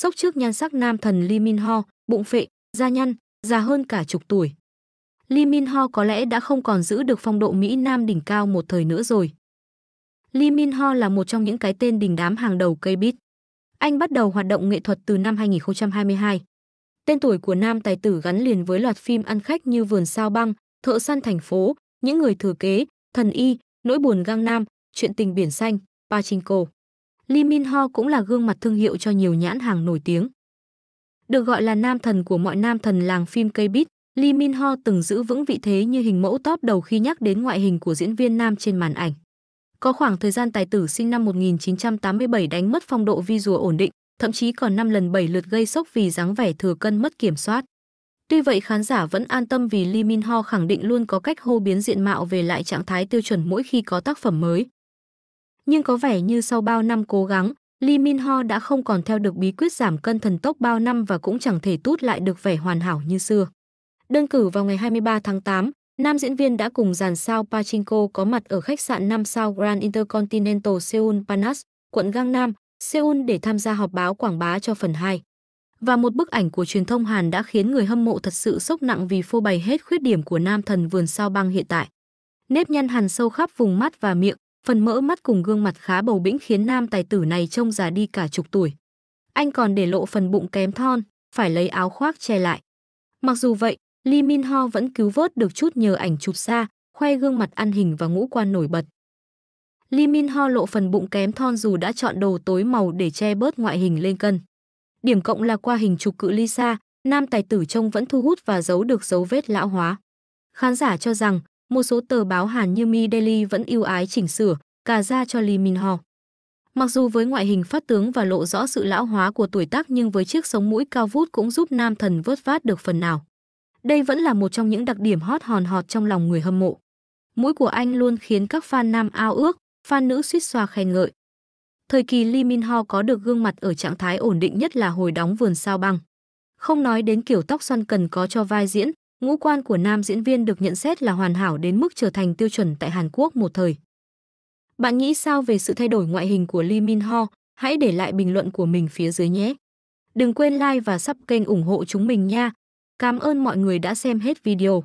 sốc trước nhan sắc nam thần Lee Min Ho, bụng phệ, da nhăn, già hơn cả chục tuổi. Lee Min Ho có lẽ đã không còn giữ được phong độ Mỹ Nam đỉnh cao một thời nữa rồi. Lee Min Ho là một trong những cái tên đình đám hàng đầu cây pop Anh bắt đầu hoạt động nghệ thuật từ năm 2022. Tên tuổi của nam tài tử gắn liền với loạt phim ăn khách như Vườn sao băng, Thợ săn thành phố, Những người thừa kế, Thần y, Nỗi buồn gang nam, Chuyện tình biển xanh, Pachinko. Lee Min Ho cũng là gương mặt thương hiệu cho nhiều nhãn hàng nổi tiếng. Được gọi là nam thần của mọi nam thần làng phim K-pop, Lee Min Ho từng giữ vững vị thế như hình mẫu top đầu khi nhắc đến ngoại hình của diễn viên nam trên màn ảnh. Có khoảng thời gian tài tử sinh năm 1987 đánh mất phong độ vi rùa ổn định, thậm chí còn 5 lần 7 lượt gây sốc vì dáng vẻ thừa cân mất kiểm soát. Tuy vậy khán giả vẫn an tâm vì Lee Min Ho khẳng định luôn có cách hô biến diện mạo về lại trạng thái tiêu chuẩn mỗi khi có tác phẩm mới nhưng có vẻ như sau bao năm cố gắng, Lee Min Ho đã không còn theo được bí quyết giảm cân thần tốc bao năm và cũng chẳng thể tút lại được vẻ hoàn hảo như xưa. Đơn cử vào ngày 23 tháng 8, nam diễn viên đã cùng dàn sao Pachinko có mặt ở khách sạn 5 sao Grand Intercontinental Seoul Panas, quận Gangnam, Seoul để tham gia họp báo quảng bá cho phần 2. Và một bức ảnh của truyền thông Hàn đã khiến người hâm mộ thật sự sốc nặng vì phô bày hết khuyết điểm của nam thần vườn sao băng hiện tại. Nếp nhăn hằn sâu khắp vùng mắt và miệng, Phần mỡ mắt cùng gương mặt khá bầu bĩnh khiến nam tài tử này trông già đi cả chục tuổi. Anh còn để lộ phần bụng kém thon, phải lấy áo khoác che lại. Mặc dù vậy, Lee Min Ho vẫn cứu vớt được chút nhờ ảnh chụp xa, khoe gương mặt ăn hình và ngũ quan nổi bật. Lee Min Ho lộ phần bụng kém thon dù đã chọn đồ tối màu để che bớt ngoại hình lên cân. Điểm cộng là qua hình chụp cự ly xa, nam tài tử trông vẫn thu hút và giấu được dấu vết lão hóa. Khán giả cho rằng một số tờ báo Hàn như Mi Daily vẫn ưu ái chỉnh sửa, cả ra cho Lee Min Ho. Mặc dù với ngoại hình phát tướng và lộ rõ sự lão hóa của tuổi tác nhưng với chiếc sống mũi cao vút cũng giúp nam thần vớt vát được phần nào. Đây vẫn là một trong những đặc điểm hot hòn hot trong lòng người hâm mộ. Mũi của anh luôn khiến các fan nam ao ước, fan nữ suýt xoa khen ngợi. Thời kỳ Lee Min Ho có được gương mặt ở trạng thái ổn định nhất là hồi đóng vườn sao băng. Không nói đến kiểu tóc xoăn cần có cho vai diễn, Ngũ quan của nam diễn viên được nhận xét là hoàn hảo đến mức trở thành tiêu chuẩn tại Hàn Quốc một thời. Bạn nghĩ sao về sự thay đổi ngoại hình của Lee Min Ho? Hãy để lại bình luận của mình phía dưới nhé. Đừng quên like và sub kênh ủng hộ chúng mình nha. Cảm ơn mọi người đã xem hết video.